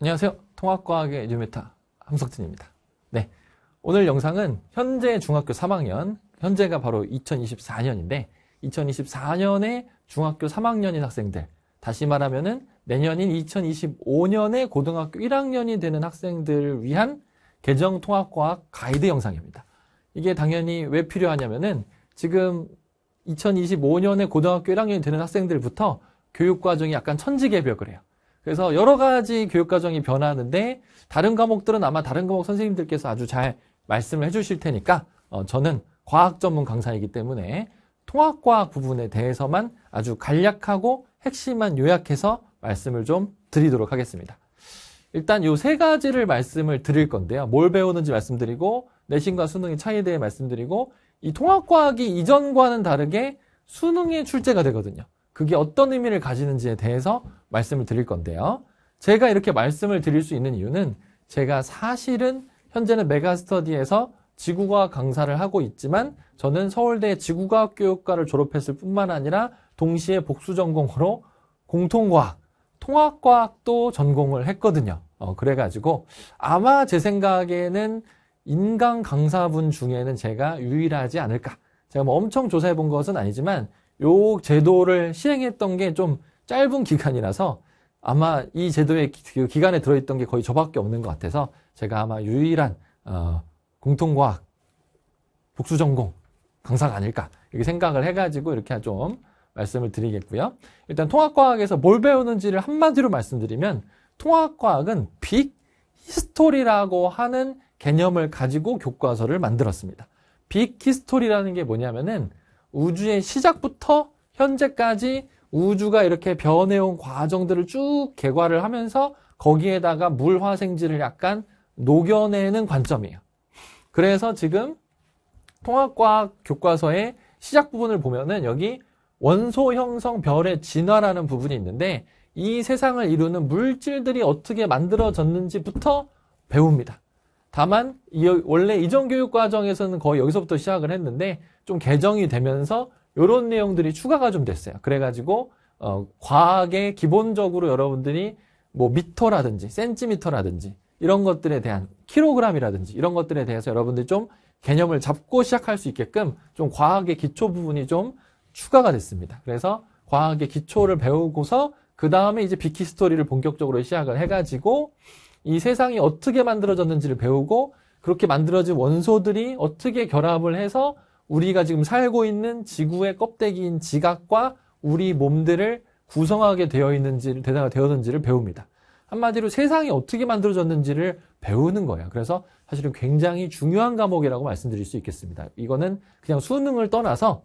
안녕하세요. 통합과학의 뉴메타 함석진입니다. 네, 오늘 영상은 현재 중학교 3학년, 현재가 바로 2024년인데 2024년에 중학교 3학년인 학생들, 다시 말하면은 내년인 2025년에 고등학교 1학년이 되는 학생들을 위한 개정 통합과학 가이드 영상입니다. 이게 당연히 왜 필요하냐면은 지금 2025년에 고등학교 1학년이 되는 학생들부터 교육과정이 약간 천지개벽을 해요. 그래서 여러 가지 교육과정이 변하는데 다른 과목들은 아마 다른 과목 선생님들께서 아주 잘 말씀을 해주실 테니까 어, 저는 과학 전문 강사이기 때문에 통합과학 부분에 대해서만 아주 간략하고 핵심만 요약해서 말씀을 좀 드리도록 하겠습니다. 일단 요 세 가지를 말씀을 드릴 건데요. 뭘 배우는지 말씀드리고 내신과 수능의 차이에 대해 말씀드리고 이 통합과학이 이전과는 다르게 수능이 출제가 되거든요. 그게 어떤 의미를 가지는지에 대해서 말씀을 드릴 건데요. 제가 이렇게 말씀을 드릴 수 있는 이유는 제가 사실은 현재는 메가스터디에서 지구과학 강사를 하고 있지만 저는 서울대 지구과학 교육과를 졸업했을 뿐만 아니라 동시에 복수 전공으로 공통과학, 통합과학도 전공을 했거든요. 어, 그래가지고 아마 제 생각에는 인강 강사분 중에는 제가 유일하지 않을까. 제가 뭐 엄청 조사해 본 것은 아니지만 요 제도를 시행했던 게 좀 짧은 기간이라서 아마 이 제도의 그 기간에 들어있던 게 거의 저밖에 없는 것 같아서 제가 아마 유일한 어, 공통과학 복수전공 강사가 아닐까 이렇게 생각을 해가지고 이렇게 좀 말씀을 드리겠고요. 일단 통합과학에서 뭘 배우는지를 한마디로 말씀드리면 통합과학은 빅 히스토리라고 하는 개념을 가지고 교과서를 만들었습니다. 빅 히스토리라는 게 뭐냐면은 우주의 시작부터 현재까지 우주가 이렇게 변해온 과정들을 쭉 개괄을 하면서 거기에다가 물 화생지를 약간 녹여내는 관점이에요. 그래서 지금 통합과학 교과서의 시작 부분을 보면은 여기 원소 형성 별의 진화라는 부분이 있는데 이 세상을 이루는 물질들이 어떻게 만들어졌는지부터 배웁니다. 다만 이 원래 이전 교육 과정에서는 거의 여기서부터 시작을 했는데 좀 개정이 되면서 이런 내용들이 추가가 좀 됐어요. 그래가지고 어, 과학의 기본적으로 여러분들이 뭐 미터라든지 센티미터라든지 이런 것들에 대한 킬로그램이라든지 이런 것들에 대해서 여러분들이 좀 개념을 잡고 시작할 수 있게끔 좀 과학의 기초 부분이 좀 추가가 됐습니다. 그래서 과학의 기초를 배우고서 그 다음에 이제 비키 스토리를 본격적으로 시작을 해가지고 이 세상이 어떻게 만들어졌는지를 배우고 그렇게 만들어진 원소들이 어떻게 결합을 해서 우리가 지금 살고 있는 지구의 껍데기인 지각과 우리 몸들을 구성하게 되어 있는지를 대단하 게 되었는지를 배웁니다. 한마디로 세상이 어떻게 만들어졌는지를 배우는 거예요. 그래서 사실은 굉장히 중요한 과목이라고 말씀드릴 수 있겠습니다. 이거는 그냥 수능을 떠나서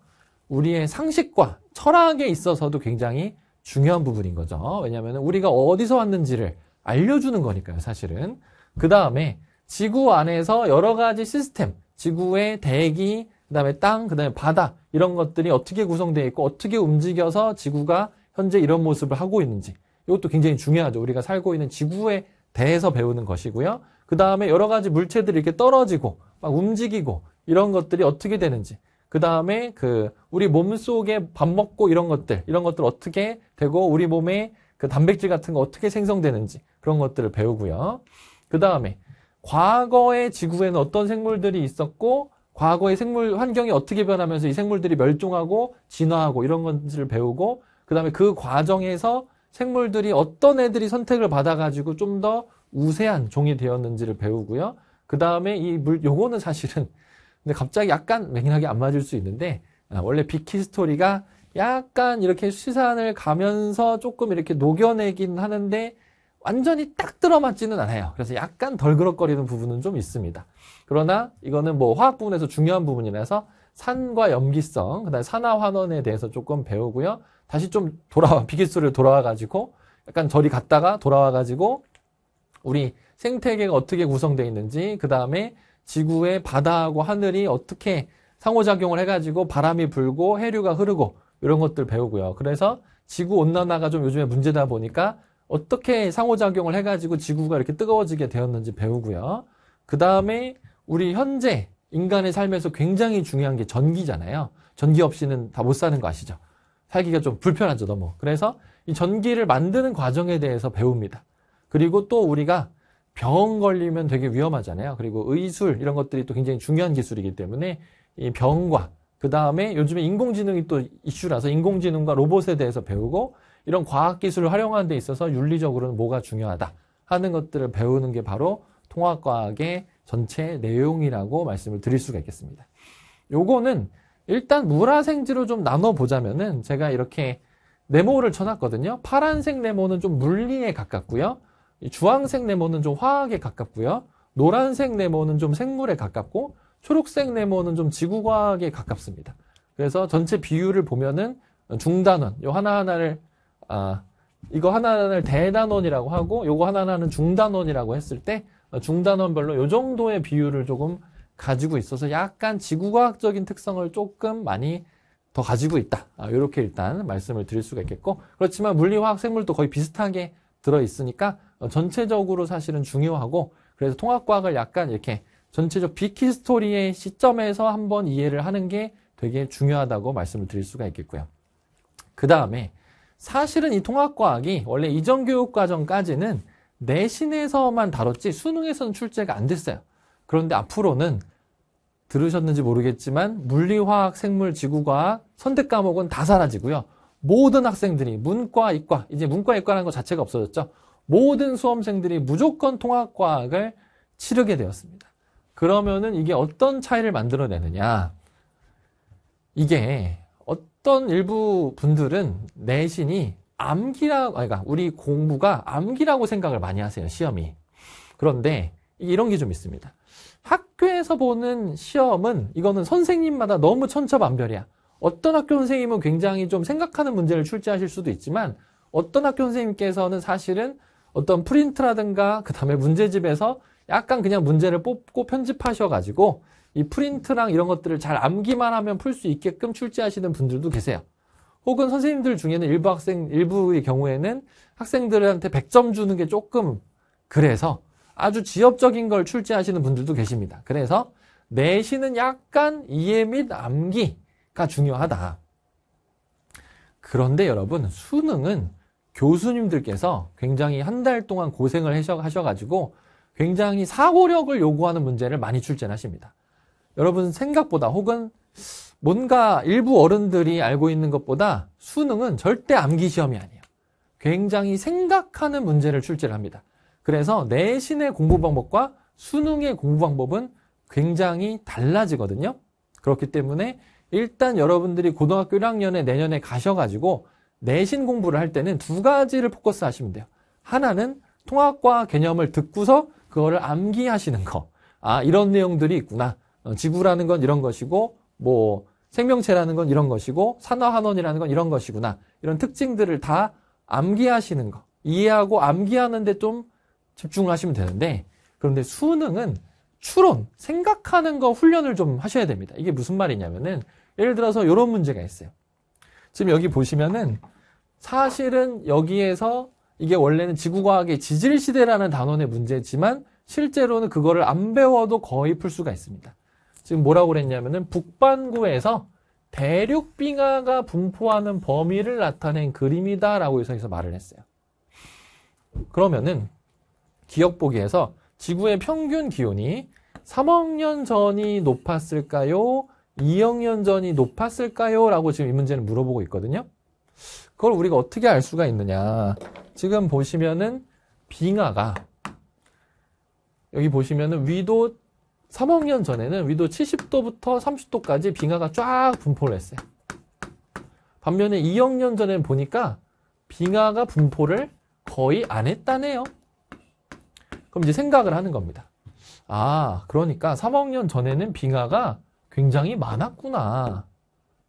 우리의 상식과 철학에 있어서도 굉장히 중요한 부분인 거죠. 왜냐하면 우리가 어디서 왔는지를 알려주는 거니까요, 사실은. 그 다음에 지구 안에서 여러 가지 시스템, 지구의 대기, 그 다음에 땅, 그 다음에 바다, 이런 것들이 어떻게 구성되어 있고, 어떻게 움직여서 지구가 현재 이런 모습을 하고 있는지. 이것도 굉장히 중요하죠. 우리가 살고 있는 지구에 대해서 배우는 것이고요. 그 다음에 여러 가지 물체들이 이렇게 떨어지고, 막 움직이고, 이런 것들이 어떻게 되는지. 그 다음에 그, 우리 몸 속에 밥 먹고 이런 것들, 이런 것들 어떻게 되고, 우리 몸에 그 단백질 같은 거 어떻게 생성되는지. 그런 것들을 배우고요. 그 다음에 과거의 지구에는 어떤 생물들이 있었고 과거의 생물 환경이 어떻게 변하면서 이 생물들이 멸종하고 진화하고 이런 것들을 배우고 그 다음에 그 과정에서 생물들이 어떤 애들이 선택을 받아가지고 좀 더 우세한 종이 되었는지를 배우고요. 그 다음에 이 물, 요거는 사실은 근데 갑자기 약간 맥락이 안 맞을 수 있는데 아, 원래 빅히스토리가 약간 이렇게 시산을 가면서 조금 이렇게 녹여내긴 하는데 완전히 딱 들어맞지는 않아요. 그래서 약간 덜그럭거리는 부분은 좀 있습니다. 그러나 이거는 뭐 화학 부분에서 중요한 부분이라서 산과 염기성, 그다음에 산화환원에 대해서 조금 배우고요. 다시 좀 돌아와 비기술를 돌아와가지고 약간 저리 갔다가 돌아와가지고 우리 생태계가 어떻게 구성되어 있는지 그 다음에 지구의 바다하고 하늘이 어떻게 상호작용을 해가지고 바람이 불고 해류가 흐르고 이런 것들 배우고요. 그래서 지구 온난화가 좀 요즘에 문제다 보니까 어떻게 상호작용을 해가지고 지구가 이렇게 뜨거워지게 되었는지 배우고요. 그 다음에 우리 현재 인간의 삶에서 굉장히 중요한 게 전기잖아요. 전기 없이는 다 못 사는 거 아시죠? 살기가 좀 불편하죠, 너무. 그래서 이 전기를 만드는 과정에 대해서 배웁니다. 그리고 또 우리가 병 걸리면 되게 위험하잖아요. 그리고 의술 이런 것들이 또 굉장히 중요한 기술이기 때문에 이 병과 그 다음에 요즘에 인공지능이 또 이슈라서 인공지능과 로봇에 대해서 배우고 이런 과학 기술을 활용하는 데 있어서 윤리적으로는 뭐가 중요하다 하는 것들을 배우는 게 바로 통합과학의 전체 내용이라고 말씀을 드릴 수가 있겠습니다. 요거는 일단 물화생지로 좀 나눠보자면은 제가 이렇게 네모를 쳐놨거든요. 파란색 네모는 좀 물리에 가깝고요. 주황색 네모는 좀 화학에 가깝고요. 노란색 네모는 좀 생물에 가깝고 초록색 네모는 좀 지구과학에 가깝습니다. 그래서 전체 비율을 보면은 중단원 요 하나하나를 아, 이거 하나를 대단원이라고 하고 요거 하나는 중단원이라고 했을 때 어, 중단원별로 요 정도의 비율을 조금 가지고 있어서 약간 지구과학적인 특성을 조금 많이 더 가지고 있다. 아, 이렇게 일단 말씀을 드릴 수가 있겠고 그렇지만 물리화학 생물도 거의 비슷하게 들어 있으니까 어, 전체적으로 사실은 중요하고 그래서 통합과학을 약간 이렇게 전체적 비키스토리의 시점에서 한번 이해를 하는 게 되게 중요하다고 말씀을 드릴 수가 있겠고요. 그 다음에 사실은 이 통합과학이 원래 이전교육과정까지는 내신에서만 다뤘지 수능에서는 출제가 안 됐어요. 그런데 앞으로는 들으셨는지 모르겠지만 물리화학, 생물, 지구과학 선택 과목은 다 사라지고요. 모든 학생들이 문과, 이과, 이제 문과, 이과라는 것 자체가 없어졌죠. 모든 수험생들이 무조건 통합과학을 치르게 되었습니다. 그러면은 이게 어떤 차이를 만들어내느냐. 이게 어떤 일부 분들은 내신이 암기라고, 아, 그러니까 우리 공부가 암기라고 생각을 많이 하세요, 시험이. 그런데 이런 게 좀 있습니다. 학교에서 보는 시험은 이거는 선생님마다 너무 천차만별이야. 어떤 학교 선생님은 굉장히 좀 생각하는 문제를 출제하실 수도 있지만 어떤 학교 선생님께서는 사실은 어떤 프린트라든가 그 다음에 문제집에서 약간 그냥 문제를 뽑고 편집하셔가지고 이 프린트랑 이런 것들을 잘 암기만 하면 풀 수 있게끔 출제하시는 분들도 계세요. 혹은 선생님들 중에는 일부 학생, 일부의 경우에는 학생들한테 100점 주는 게 조금 그래서 아주 지엽적인 걸 출제하시는 분들도 계십니다. 그래서 내신은 약간 이해 및 암기가 중요하다. 그런데 여러분 수능은 교수님들께서 굉장히 한 달 동안 고생을 하셔가지고 굉장히 사고력을 요구하는 문제를 많이 출제를 하십니다. 여러분 생각보다 혹은 뭔가 일부 어른들이 알고 있는 것보다 수능은 절대 암기 시험이 아니에요. 굉장히 생각하는 문제를 출제를 합니다. 그래서 내신의 공부 방법과 수능의 공부 방법은 굉장히 달라지거든요. 그렇기 때문에 일단 여러분들이 고등학교 1학년에 내년에 가셔가지고 내신 공부를 할 때는 두 가지를 포커스 하시면 돼요. 하나는 통합과 개념을 듣고서 그거를 암기하시는 거. 아, 이런 내용들이 있구나. 어, 지구라는 건 이런 것이고 뭐 생명체라는 건 이런 것이고 산화환원이라는 건 이런 것이구나 이런 특징들을 다 암기하시는 거 이해하고 암기하는데 좀 집중하시면 되는데 그런데 수능은 추론 생각하는 거 훈련을 좀 하셔야 됩니다 이게 무슨 말이냐면은 예를 들어서 이런 문제가 있어요 지금 여기 보시면은 사실은 여기에서 이게 원래는 지구과학의 지질시대라는 단원의 문제지만 실제로는 그거를 안 배워도 거의 풀 수가 있습니다 지금 뭐라고 그랬냐면은 북반구에서 대륙 빙하가 분포하는 범위를 나타낸 그림이다라고 유 해서 말을 했어요. 그러면은 기억 보기에서 지구의 평균 기온이 3억 년 전이 높았을까요? 2억 년 전이 높았을까요? 라고 지금 이 문제는 물어보고 있거든요. 그걸 우리가 어떻게 알 수가 있느냐. 지금 보시면은 빙하가 여기 보시면은 위도 3억 년 전에는 위도 70도부터 30도까지 빙하가 쫙 분포를 했어요. 반면에 2억 년 전에 는 보니까 빙하가 분포를 거의 안 했다네요. 그럼 이제 생각을 하는 겁니다. 아, 그러니까 3억 년 전에는 빙하가 굉장히 많았구나.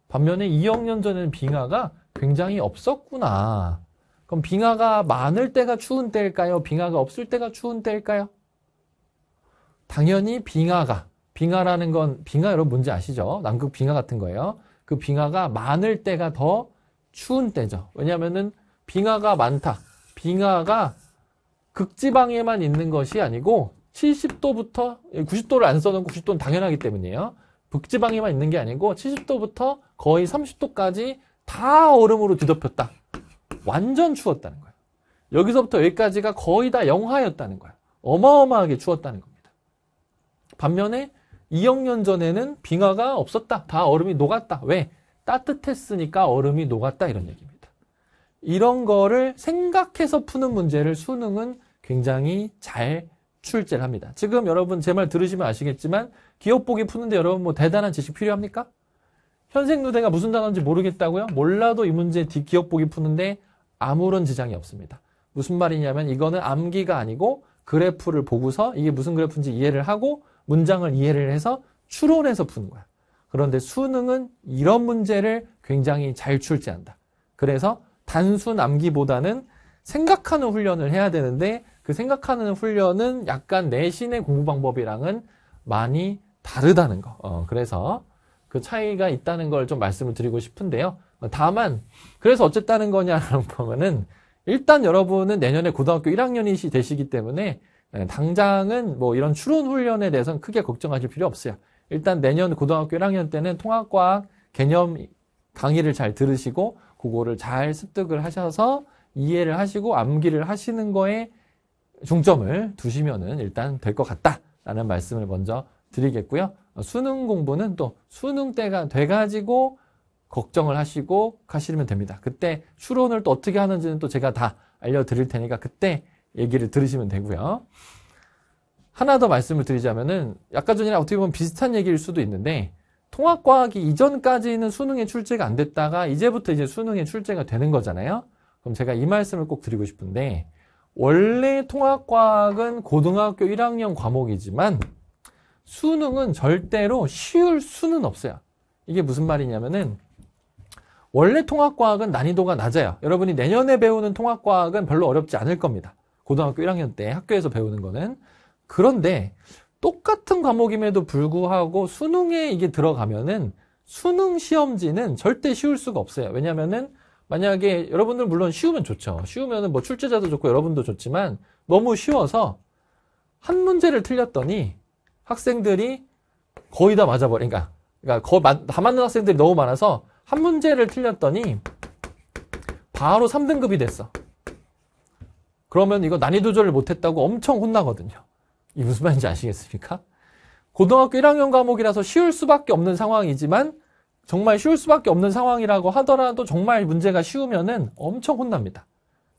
반면에 2억 년 전에는 빙하가 굉장히 없었구나. 그럼 빙하가 많을 때가 추운 때일까요? 빙하가 없을 때가 추운 때일까요? 당연히 빙하가 빙하라는 건 빙하 여러분 뭔지 아시죠? 남극 빙하 같은 거예요. 그 빙하가 많을 때가 더 추운 때죠. 왜냐하면은 빙하가 많다. 빙하가 극지방에만 있는 것이 아니고 70도부터 90도를 안 써놓고 90도는 당연하기 때문이에요. 극지방에만 있는 게 아니고 70도부터 거의 30도까지 다 얼음으로 뒤덮였다. 완전 추웠다는 거예요. 여기서부터 여기까지가 거의 다 영하였다는 거예요. 어마어마하게 추웠다는 거예요. 반면에 2억 년 전에는 빙하가 없었다. 다 얼음이 녹았다. 왜? 따뜻했으니까 얼음이 녹았다. 이런 얘기입니다. 이런 거를 생각해서 푸는 문제를 수능은 굉장히 잘 출제를 합니다. 지금 여러분 제 말 들으시면 아시겠지만 기억 보기 푸는데 여러분 뭐 대단한 지식 필요합니까? 현생 누대가 무슨 단어인지 모르겠다고요? 몰라도 이 문제 기억 보기 푸는데 아무런 지장이 없습니다. 무슨 말이냐면 이거는 암기가 아니고 그래프를 보고서 이게 무슨 그래프인지 이해를 하고 문장을 이해를 해서 추론해서 푸는 거야. 그런데 수능은 이런 문제를 굉장히 잘 출제한다. 그래서 단순 암기보다는 생각하는 훈련을 해야 되는데 그 생각하는 훈련은 약간 내신의 공부 방법이랑은 많이 다르다는 거. 어, 그래서 그 차이가 있다는 걸 좀 말씀을 드리고 싶은데요. 다만 그래서 어쨌다는 거냐라는 거면은 일단 여러분은 내년에 고등학교 1학년이 되시기 때문에 예, 당장은 뭐 이런 추론 훈련에 대해서는 크게 걱정하실 필요 없어요. 일단 내년 고등학교 1학년 때는 통합과학 개념 강의를 잘 들으시고 그거를 잘 습득을 하셔서 이해를 하시고 암기를 하시는 거에 중점을 두시면은 일단 될 것 같다라는 말씀을 먼저 드리겠고요. 수능 공부는 또 수능 때가 돼가지고 걱정을 하시고 하시면 됩니다. 그때 추론을 또 어떻게 하는지는 또 제가 다 알려드릴 테니까 그때 얘기를 들으시면 되고요. 하나 더 말씀을 드리자면은 아까 전이랑 어떻게 보면 비슷한 얘기일 수도 있는데 통합과학이 이전까지는 수능에 출제가 안 됐다가 이제부터 이제 수능에 출제가 되는 거잖아요. 그럼 제가 이 말씀을 꼭 드리고 싶은데 원래 통합과학은 고등학교 1학년 과목이지만 수능은 절대로 쉬울 수는 없어요. 이게 무슨 말이냐면은 원래 통합과학은 난이도가 낮아요. 여러분이 내년에 배우는 통합과학은 별로 어렵지 않을 겁니다. 고등학교 1학년 때 학교에서 배우는 거는. 그런데 똑같은 과목임에도 불구하고 수능에 이게 들어가면은 수능 시험지는 절대 쉬울 수가 없어요. 왜냐면은 만약에 여러분들 물론 쉬우면 좋죠. 쉬우면은 뭐 출제자도 좋고 여러분도 좋지만 너무 쉬워서 한 문제를 틀렸더니 학생들이 거의 다 맞아버리니까 그러니까, 그러니까 거의 다 맞는 학생들이 너무 많아서 한 문제를 틀렸더니 바로 3등급이 됐어. 그러면 이거 난이도 조절을 못했다고 엄청 혼나거든요. 이 무슨 말인지 아시겠습니까? 고등학교 1학년 과목이라서 쉬울 수밖에 없는 상황이지만 정말 쉬울 수밖에 없는 상황이라고 하더라도 정말 문제가 쉬우면은 엄청 혼납니다.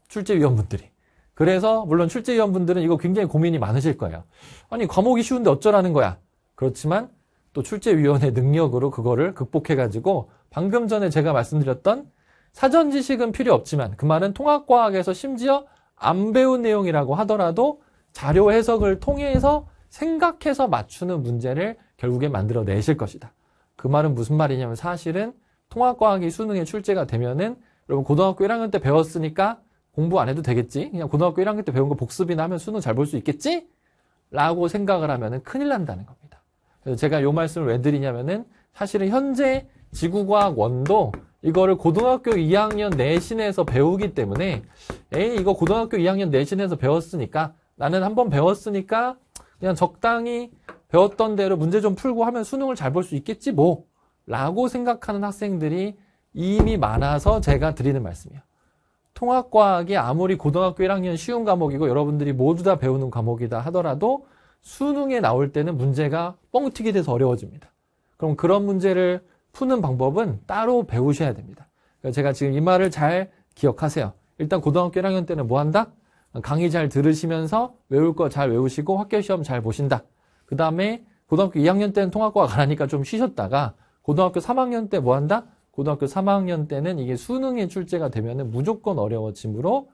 출제위원분들이. 그래서 물론 출제위원분들은 이거 굉장히 고민이 많으실 거예요. 아니 과목이 쉬운데 어쩌라는 거야. 그렇지만 또출제위원회 능력으로 그거를 극복해가지고 방금 전에 제가 말씀드렸던 사전 지식은 필요 없지만 그 말은 통합과학에서 심지어 안 배운 내용이라고 하더라도 자료 해석을 통해서 생각해서 맞추는 문제를 결국에 만들어내실 것이다. 그 말은 무슨 말이냐면 사실은 통합과학이 수능에 출제가 되면은 여러분 고등학교 1학년 때 배웠으니까 공부 안 해도 되겠지? 그냥 고등학교 1학년 때 배운 거 복습이나 하면 수능 잘 볼 수 있겠지? 라고 생각을 하면은 큰일 난다는 겁니다. 그래서 제가 요 말씀을 왜 드리냐면은 사실은 현재 지구과학 원도 이거를 고등학교 2학년 내신에서 배우기 때문에 에이 이거 고등학교 2학년 내신에서 배웠으니까 나는 한번 배웠으니까 그냥 적당히 배웠던 대로 문제 좀 풀고 하면 수능을 잘 볼 수 있겠지 뭐 라고 생각하는 학생들이 이미 많아서 제가 드리는 말씀이에요. 통합과학이 아무리 고등학교 1학년 쉬운 과목이고 여러분들이 모두 다 배우는 과목이다 하더라도 수능에 나올 때는 문제가 뻥튀기 돼서 어려워집니다. 그럼 그런 문제를 푸는 방법은 따로 배우셔야 됩니다. 그러니까 제가 지금 이 말을 잘 기억하세요. 일단 고등학교 1학년 때는 뭐 한다? 강의 잘 들으시면서 외울 거 잘 외우시고 학교 시험 잘 보신다. 그 다음에 고등학교 2학년 때는 통합과 가라니까 좀 쉬셨다가 고등학교 3학년 때 뭐 한다? 고등학교 3학년 때는 이게 수능에 출제가 되면 무조건 어려워지므로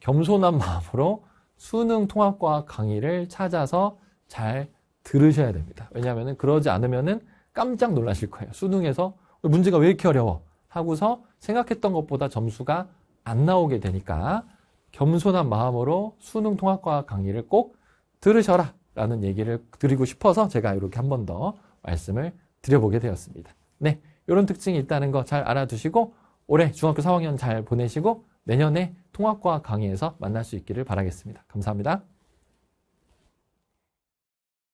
겸손한 마음으로 수능 통합과 강의를 찾아서 잘 들으셔야 됩니다. 왜냐하면 그러지 않으면은 깜짝 놀라실 거예요. 수능에서 문제가 왜 이렇게 어려워? 하고서 생각했던 것보다 점수가 안 나오게 되니까 겸손한 마음으로 수능 통합과학 강의를 꼭 들으셔라 라는 얘기를 드리고 싶어서 제가 이렇게 한 번 더 말씀을 드려보게 되었습니다. 네, 이런 특징이 있다는 거 잘 알아두시고 올해 중학교 4학년잘 보내시고 내년에 통합과학 강의에서 만날 수 있기를 바라겠습니다. 감사합니다.